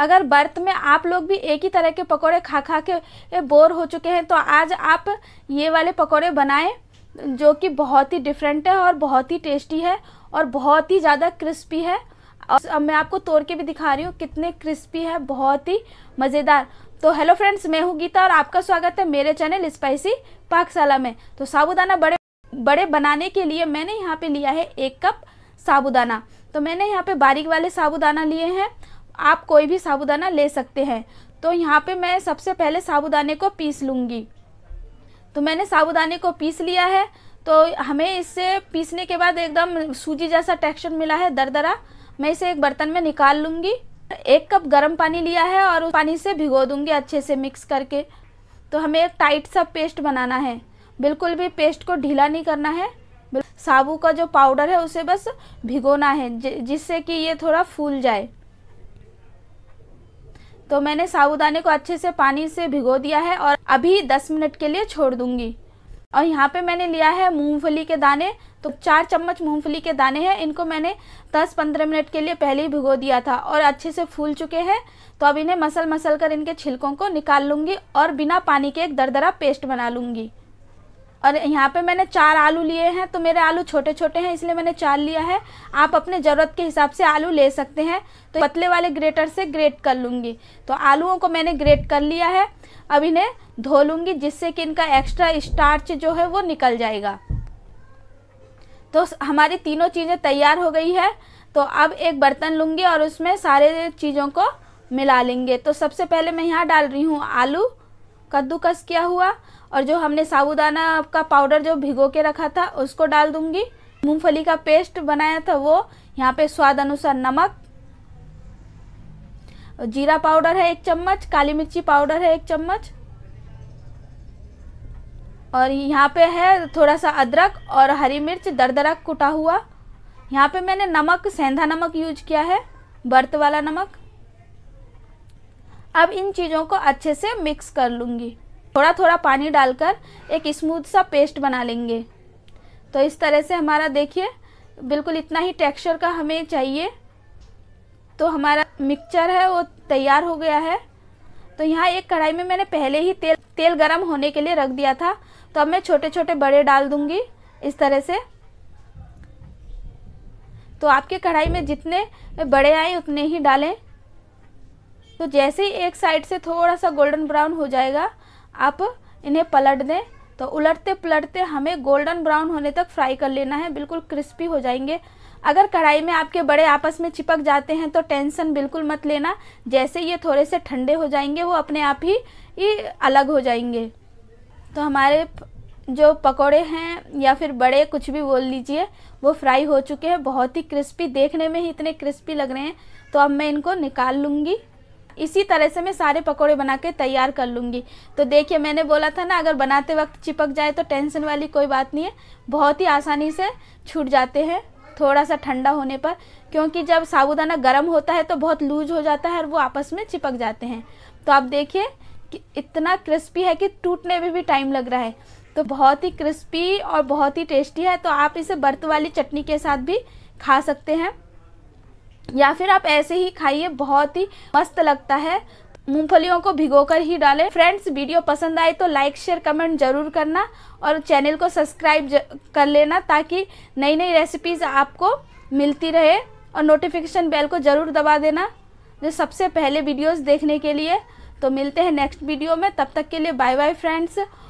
अगर बर्थ में आप लोग भी एक ही तरह के पकौड़े खा खा के बोर हो चुके हैं तो आज आप ये वाले पकौड़े बनाएं जो कि बहुत ही डिफरेंट है और बहुत ही टेस्टी है और बहुत ही ज़्यादा क्रिस्पी है और मैं आपको तोड़ के भी दिखा रही हूँ कितने क्रिस्पी है बहुत ही मज़ेदार तो हेलो फ्रेंड्स मैं हूँ गीता और आपका स्वागत है मेरे चैनल स्पाइसी पाकशाला में तो साबुदाना बड़े बड़े बनाने के लिए मैंने यहाँ पर लिया है एक कप साबुदाना तो मैंने यहाँ पे बारीक वाले साबुदाना लिए हैं आप कोई भी साबुदाना ले सकते हैं तो यहाँ पे मैं सबसे पहले साबुदाने को पीस लूँगी तो मैंने साबुदाने को पीस लिया है तो हमें इससे पीसने के बाद एकदम सूजी जैसा टेक्सचर मिला है दरदरा मैं इसे एक बर्तन में निकाल लूँगी एक कप गर्म पानी लिया है और उस पानी से भिगो दूँगी अच्छे से मिक्स करके तो हमें एक टाइट सा पेस्ट बनाना है बिल्कुल भी पेस्ट को ढीला नहीं करना है साबू का जो पाउडर है उसे बस भिगोना है जिससे कि ये थोड़ा फूल जाए तो मैंने साबुदाने को अच्छे से पानी से भिगो दिया है और अभी 10 मिनट के लिए छोड़ दूंगी और यहाँ पे मैंने लिया है मूंगफली के दाने तो चार चम्मच मूंगफली के दाने हैं इनको मैंने 10-15 मिनट के लिए पहले ही भिगो दिया था और अच्छे से फूल चुके हैं तो अब इन्हें मसल मसल कर इनके छिलकों को निकाल लूँगी और बिना पानी के एक दरदरा पेस्ट बना लूँगी और यहाँ पे मैंने चार आलू लिए हैं तो मेरे आलू छोटे छोटे हैं इसलिए मैंने चार लिया है आप अपने ज़रूरत के हिसाब से आलू ले सकते हैं तो पतले वाले ग्रेटर से ग्रेट कर लूँगी तो आलूओं को मैंने ग्रेट कर लिया है अब इन्हें धो लूँगी जिससे कि इनका एक्स्ट्रा स्टार्च जो है वो निकल जाएगा तो हमारी तीनों चीज़ें तैयार हो गई है तो अब एक बर्तन लूँगी और उसमें सारे चीज़ों को मिला लेंगे तो सबसे पहले मैं यहाँ डाल रही हूँ आलू कद्दूकस किया हुआ और जो हमने साबुदाना का पाउडर जो भिगो के रखा था उसको डाल दूंगी मूंगफली का पेस्ट बनाया था वो यहाँ पे स्वाद अनुसार नमक जीरा पाउडर है एक चम्मच काली मिर्ची पाउडर है एक चम्मच और यहाँ पे है थोड़ा सा अदरक और हरी मिर्च दरदरा कुटा हुआ यहाँ पे मैंने नमक सेंधा नमक यूज किया है बर्त वाला नमक अब इन चीज़ों को अच्छे से मिक्स कर लूँगी थोड़ा थोड़ा पानी डालकर एक स्मूथ सा पेस्ट बना लेंगे तो इस तरह से हमारा देखिए बिल्कुल इतना ही टेक्सचर का हमें चाहिए तो हमारा मिक्सचर है वो तैयार हो गया है तो यहाँ एक कढ़ाई में मैंने पहले ही तेल तेल गरम होने के लिए रख दिया था तो अब मैं छोटे छोटे बड़े डाल दूँगी इस तरह से तो आपके कढ़ाई में जितने बड़े आए उतने ही डालें तो जैसे ही एक साइड से थोड़ा सा गोल्डन ब्राउन हो जाएगा आप इन्हें पलट दें तो उलटते पलटते हमें गोल्डन ब्राउन होने तक फ्राई कर लेना है बिल्कुल क्रिस्पी हो जाएंगे अगर कढ़ाई में आपके बड़े आपस में चिपक जाते हैं तो टेंशन बिल्कुल मत लेना जैसे ये थोड़े से ठंडे हो जाएंगे वो अपने आप ही, अलग हो जाएंगे तो हमारे जो पकोड़े हैं या फिर बड़े कुछ भी बोल लीजिए वो फ्राई हो चुके हैं बहुत ही क्रिस्पी देखने में ही इतने क्रिस्पी लग रहे हैं तो अब मैं इनको निकाल लूँगी इसी तरह से मैं सारे पकौड़े बना के तैयार कर लूँगी तो देखिए मैंने बोला था ना अगर बनाते वक्त चिपक जाए तो टेंशन वाली कोई बात नहीं है बहुत ही आसानी से छूट जाते हैं थोड़ा सा ठंडा होने पर क्योंकि जब साबुदाना गर्म होता है तो बहुत लूज हो जाता है और वो आपस में चिपक जाते हैं तो आप देखिए कि इतना क्रिस्पी है कि टूटने में भी टाइम लग रहा है तो बहुत ही क्रिस्पी और बहुत ही टेस्टी है तो आप इसे बर्त वाली चटनी के साथ भी खा सकते हैं या फिर आप ऐसे ही खाइए बहुत ही मस्त लगता है मूंगफलियों को भिगोकर ही डालें फ्रेंड्स वीडियो पसंद आए तो लाइक शेयर कमेंट जरूर करना और चैनल को सब्सक्राइब कर लेना ताकि नई नई रेसिपीज़ आपको मिलती रहे और नोटिफिकेशन बेल को ज़रूर दबा देना जो सबसे पहले वीडियोस देखने के लिए तो मिलते हैं नेक्स्ट वीडियो में तब तक के लिए बाय बाय फ्रेंड्स